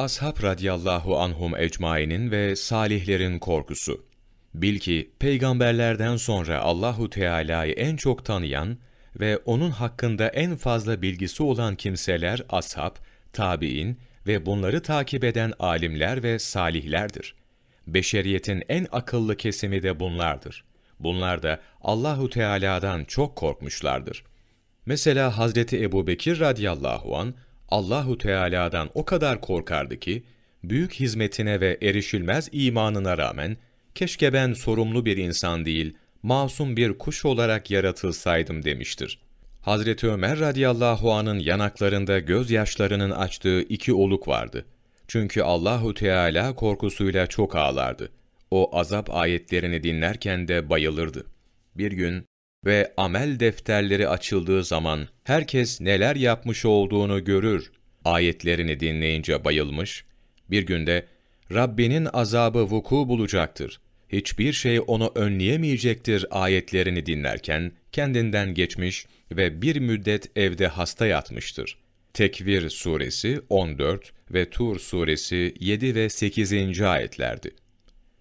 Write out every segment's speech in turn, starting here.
Ashab radiyallahu anhum ecmainin ve salihlerin korkusu. Bil ki peygamberlerden sonra Allahu Teala'yı en çok tanıyan ve onun hakkında en fazla bilgisi olan kimseler ashab, tabi'in ve bunları takip eden alimler ve salihlerdir. Beşeriyetin en akıllı kesimi de bunlardır. Bunlar da Allahu Teala'dan çok korkmuşlardır. Mesela Hazreti Ebubekir radıyallahu an Allahu Teala'dan o kadar korkardı ki büyük hizmetine ve erişilmez imanına rağmen keşke ben sorumlu bir insan değil, masum bir kuş olarak yaratılsaydım demiştir. Hazreti Ömer radıyallahu anın yanaklarında gözyaşlarının açtığı iki oluk vardı. Çünkü Allahu Teala korkusuyla çok ağlardı. O azap ayetlerini dinlerken de bayılırdı. Bir gün ve amel defterleri açıldığı zaman herkes neler yapmış olduğunu görür. Ayetlerini dinleyince bayılmış, bir günde Rabbinin azabı vuku bulacaktır. Hiçbir şey onu önleyemeyecektir ayetlerini dinlerken kendinden geçmiş ve bir müddet evde hasta yatmıştır. Tekvir suresi 14 ve Tur suresi 7 ve 8. ayetlerdi.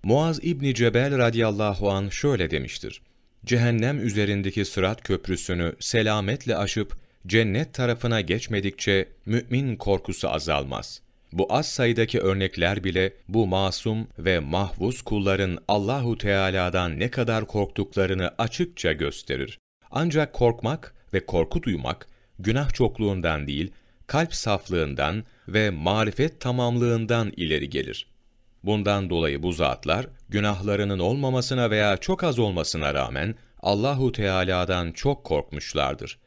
Muaz İbni Cebel radıyallahu an şöyle demiştir cehennem üzerindeki sırat köprüsünü selametle aşıp cennet tarafına geçmedikçe mümin korkusu azalmaz. Bu az sayıdaki örnekler bile bu masum ve mahvuz kulların Allahu Teala'dan ne kadar korktuklarını açıkça gösterir. Ancak korkmak ve korku duymak günah çokluğundan değil, kalp saflığından ve marifet tamamlığından ileri gelir. Bundan dolayı bu zatlar günahlarının olmamasına veya çok az olmasına rağmen Allahu Teala'dan çok korkmuşlardır.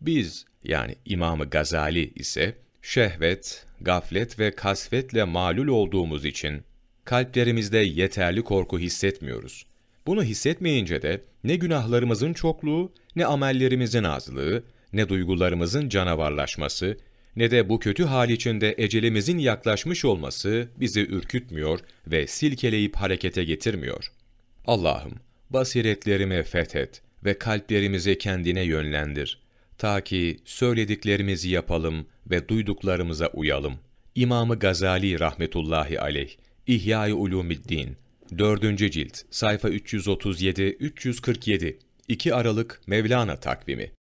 Biz yani İmamı Gazali ise şehvet, gaflet ve kasvetle malul olduğumuz için kalplerimizde yeterli korku hissetmiyoruz. Bunu hissetmeyince de ne günahlarımızın çokluğu, ne amellerimizin azlığı, ne duygularımızın canavarlaşması, ne de bu kötü hal içinde ecelimizin yaklaşmış olması bizi ürkütmüyor ve silkeleyip harekete getirmiyor. Allah'ım basiretlerimi fethet ve kalplerimizi kendine yönlendir. Ta ki söylediklerimizi yapalım ve duyduklarımıza uyalım. İmamı Gazali rahmetullahi aleyh, İhya-i Ulumiddin, 4. cilt, sayfa 337-347, 2 Aralık Mevlana takvimi.